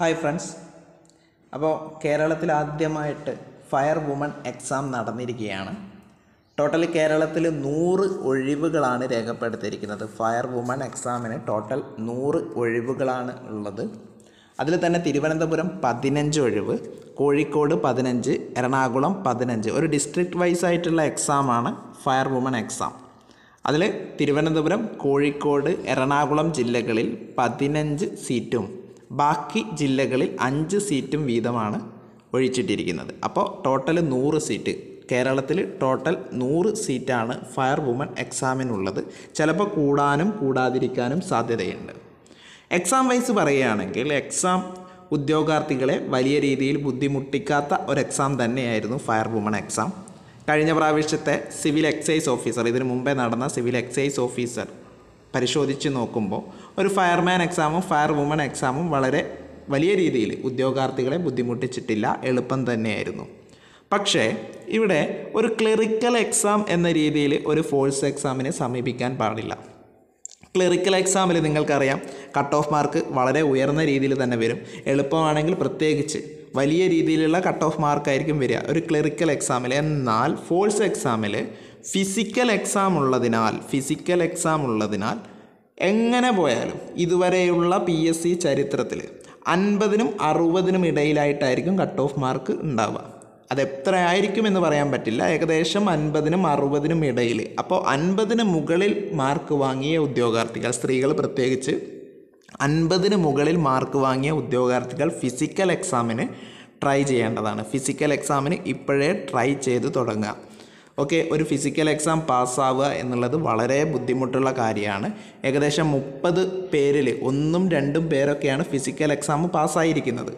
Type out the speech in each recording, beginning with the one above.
hi friends അപ്പോൾ കേരളത്തിൽ ആദ്യമായിട്ട് ഫയർ വുമൺ എക്സാം നടന്നിരിക്കുകയാണ് ടോട്ടൽ കേരളത്തിൽ നൂറ് ഒഴിവുകളാണ് രേഖപ്പെടുത്തിയിരിക്കുന്നത് ഫയർ വുമൺ എക്സാമിന് ടോട്ടൽ നൂറ് ഒഴിവുകളാണ് ഉള്ളത് അതിൽ തന്നെ തിരുവനന്തപുരം പതിനഞ്ച് ഒഴിവ് കോഴിക്കോട് പതിനഞ്ച് എറണാകുളം പതിനഞ്ച് ഒരു ഡിസ്ട്രിക്ട് വൈസ് ആയിട്ടുള്ള എക്സാമാണ് ഫയർ വുമൺ എക്സാം അതിൽ തിരുവനന്തപുരം കോഴിക്കോട് എറണാകുളം ജില്ലകളിൽ പതിനഞ്ച് സീറ്റും ബാക്കി ജില്ലകളിൽ അഞ്ച് സീറ്റും വീതമാണ് ഒഴിച്ചിട്ടിരിക്കുന്നത് അപ്പോൾ ടോട്ടൽ നൂറ് സീറ്റ് കേരളത്തിൽ ടോട്ടൽ നൂറ് സീറ്റാണ് ഫയർ വുമൺ എക്സാമിനുള്ളത് ചിലപ്പോൾ കൂടാനും കൂടാതിരിക്കാനും സാധ്യതയുണ്ട് എക്സാം വൈസ് പറയുകയാണെങ്കിൽ എക്സാം ഉദ്യോഗാർത്ഥികളെ വലിയ രീതിയിൽ ബുദ്ധിമുട്ടിക്കാത്ത ഒരു എക്സാം തന്നെയായിരുന്നു ഫയർ വുമൺ എക്സാം കഴിഞ്ഞ പ്രാവശ്യത്തെ സിവിൽ എക്സൈസ് ഓഫീസർ ഇതിനു മുമ്പേ നടന്ന സിവിൽ എക്സൈസ് ഓഫീസർ പരിശോധിച്ച് നോക്കുമ്പോൾ ഒരു ഫയർമാൻ എക്സാമും ഫയർ വുമൺ എക്സാമും വളരെ വലിയ രീതിയിൽ ഉദ്യോഗാർത്ഥികളെ ബുദ്ധിമുട്ടിച്ചിട്ടില്ല എളുപ്പം തന്നെയായിരുന്നു പക്ഷേ ഇവിടെ ഒരു ക്ലറിക്കൽ എക്സാം എന്ന രീതിയിൽ ഒരു ഫോഴ്സ് എക്സാമിനെ സമീപിക്കാൻ പാടില്ല ക്ലറിക്കൽ എക്സാമിൽ നിങ്ങൾക്കറിയാം കട്ട് ഓഫ് മാർക്ക് വളരെ ഉയർന്ന രീതിയിൽ തന്നെ വരും എളുപ്പമാണെങ്കിൽ പ്രത്യേകിച്ച് വലിയ രീതിയിലുള്ള കട്ട് ഓഫ് മാർക്കായിരിക്കും വരിക ഒരു ക്ലറിക്കൽ എക്സാമിൽ എന്നാൽ ഫോഴ്സ് എക്സാമിൽ ഫിസിക്കൽ എക്സാം ഉള്ളതിനാൽ ഫിസിക്കൽ എക്സാം ഉള്ളതിനാൽ എങ്ങനെ പോയാലും ഇതുവരെയുള്ള പി എസ് സി ചരിത്രത്തിൽ അൻപതിനും അറുപതിനും ഇടയിലായിട്ടായിരിക്കും കട്ട് ഓഫ് മാർക്ക് ഉണ്ടാവുക അത് എത്ര ആയിരിക്കും എന്ന് പറയാൻ പറ്റില്ല ഏകദേശം അൻപതിനും അറുപതിനും ഇടയിൽ അപ്പോൾ അൻപതിന് മുകളിൽ മാർക്ക് വാങ്ങിയ ഉദ്യോഗാർത്ഥികൾ സ്ത്രീകൾ പ്രത്യേകിച്ച് അൻപതിന് മുകളിൽ മാർക്ക് വാങ്ങിയ ഉദ്യോഗാർത്ഥികൾ ഫിസിക്കൽ എക്സാമിന് ട്രൈ ചെയ്യേണ്ടതാണ് ഫിസിക്കൽ എക്സാമിന് ഇപ്പോഴേ ട്രൈ ചെയ്ത് തുടങ്ങുക ഓക്കെ ഒരു ഫിസിക്കൽ എക്സാം പാസ്സാവുക എന്നുള്ളത് വളരെ ബുദ്ധിമുട്ടുള്ള കാര്യമാണ് ഏകദേശം മുപ്പത് പേരിൽ ഒന്നും രണ്ടും പേരൊക്കെയാണ് ഫിസിക്കൽ എക്സാം പാസ്സായിരിക്കുന്നത്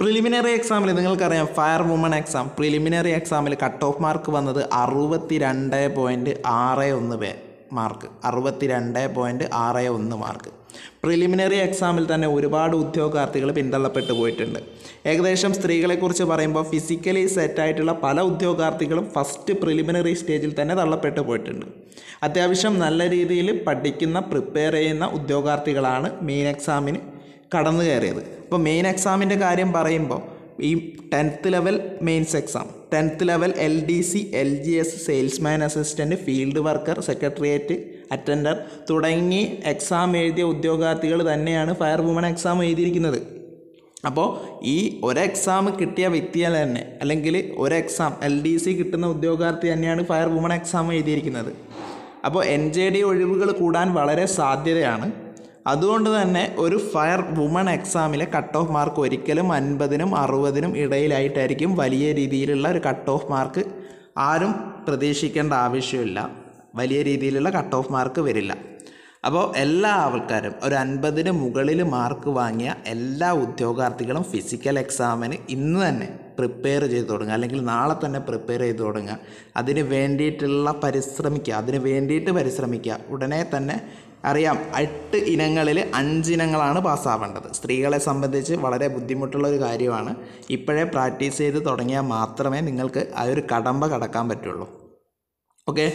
പ്രിലിമിനറി എക്സാമിൽ നിങ്ങൾക്കറിയാം ഫയർ വുമൺ എക്സാം പ്രിലിമിനറി എക്സാമിൽ കട്ട് ഓഫ് മാർക്ക് വന്നത് അറുപത്തി രണ്ട് പോയിൻറ്റ് ആറ് ഒന്ന് പേ മാർക്ക് അറുപത്തി രണ്ട് പോയിൻറ്റ് ആറ് ഒന്ന് മാർക്ക് പ്രിലിമിനറി എക്സാമിൽ തന്നെ ഒരുപാട് ഉദ്യോഗാർത്ഥികൾ പിന്തള്ളപ്പെട്ടു പോയിട്ടുണ്ട് ഏകദേശം സ്ത്രീകളെക്കുറിച്ച് പറയുമ്പോൾ ഫിസിക്കലി സെറ്റായിട്ടുള്ള പല ഉദ്യോഗാർത്ഥികളും ഫസ്റ്റ് പ്രിലിമിനറി സ്റ്റേജിൽ തന്നെ തള്ളപ്പെട്ടു പോയിട്ടുണ്ട് അത്യാവശ്യം നല്ല രീതിയിൽ പഠിക്കുന്ന പ്രിപ്പയർ ചെയ്യുന്ന ഉദ്യോഗാർത്ഥികളാണ് മെയിൻ എക്സാമിന് കടന്നു കയറിയത് അപ്പോൾ മെയിൻ എക്സാമിൻ്റെ കാര്യം പറയുമ്പോൾ ഈ tenth level mains exam tenth level L D C L G S salesman assistant field worker secretariat attender തുടങ്ങി എക്സാം എഴുതിയ ഉദ്യോഗാർത്ഥികൾ തന്നെയാണ് ഫയർ വുമൺ എക്സാം എഴുതിയിരിക്കുന്നത് അപ്പോൾ ഈ ഒരു എക്സാം കിട്ടിയ വ്യക്തിയെ തന്നെ അല്ലെങ്കിൽ ഒരു എക്സാം എൽ ഡി സി കിട്ടുന്ന ഉദ്യോഗാർത്ഥി തന്നെയാണ് ഫയർ വുമൺ എക്സാം എഴുതിയിരിക്കുന്നത് അപ്പോൾ എൻ ജെ ഡി ഒഴിവുകൾ കൂടാൻ വളരെ സാധ്യതയാണ് അതുകൊണ്ട് തന്നെ ഒരു ഫയർ വുമൺ എക്സാമിലെ കട്ട് ഓഫ് മാർക്ക് ഒരിക്കലും അൻപതിനും അറുപതിനും ഇടയിലായിട്ടായിരിക്കും വലിയ രീതിയിലുള്ള ഒരു കട്ട് ഓഫ് മാർക്ക് ആരും പ്രതീക്ഷിക്കേണ്ട ആവശ്യമില്ല വലിയ രീതിയിലുള്ള കട്ട് ഓഫ് മാർക്ക് വരില്ല അപ്പോൾ എല്ലാ ആൾക്കാരും ഒരു അൻപതിന് മുകളിൽ മാർക്ക് വാങ്ങിയ എല്ലാ ഉദ്യോഗാർത്ഥികളും ഫിസിക്കൽ എക്സാമിന് ഇന്ന് തന്നെ പ്രിപ്പയർ ചെയ്ത് തുടങ്ങുക അല്ലെങ്കിൽ നാളെ തന്നെ പ്രിപ്പയർ ചെയ്ത് തുടങ്ങുക അതിന് വേണ്ടിയിട്ടുള്ള പരിശ്രമിക്കുക അതിന് വേണ്ടിയിട്ട് പരിശ്രമിക്കുക ഉടനെ തന്നെ അറിയാം എട്ട് ഇനങ്ങളിൽ അഞ്ചിനങ്ങളാണ് പാസ്സാവേണ്ടത് സ്ത്രീകളെ സംബന്ധിച്ച് വളരെ ബുദ്ധിമുട്ടുള്ള ഒരു കാര്യമാണ് ഇപ്പോഴേ പ്രാക്ടീസ് ചെയ്ത് തുടങ്ങിയാൽ മാത്രമേ നിങ്ങൾക്ക് ആ ഒരു കടമ്പ കടക്കാൻ പറ്റുള്ളൂ ഓക്കെ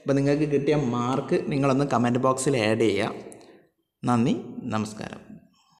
അപ്പോൾ നിങ്ങൾക്ക് കിട്ടിയ മാർക്ക് നിങ്ങളൊന്ന് കമൻറ്റ് ബോക്സിൽ ആഡ് ചെയ്യുക നന്ദി നമസ്കാരം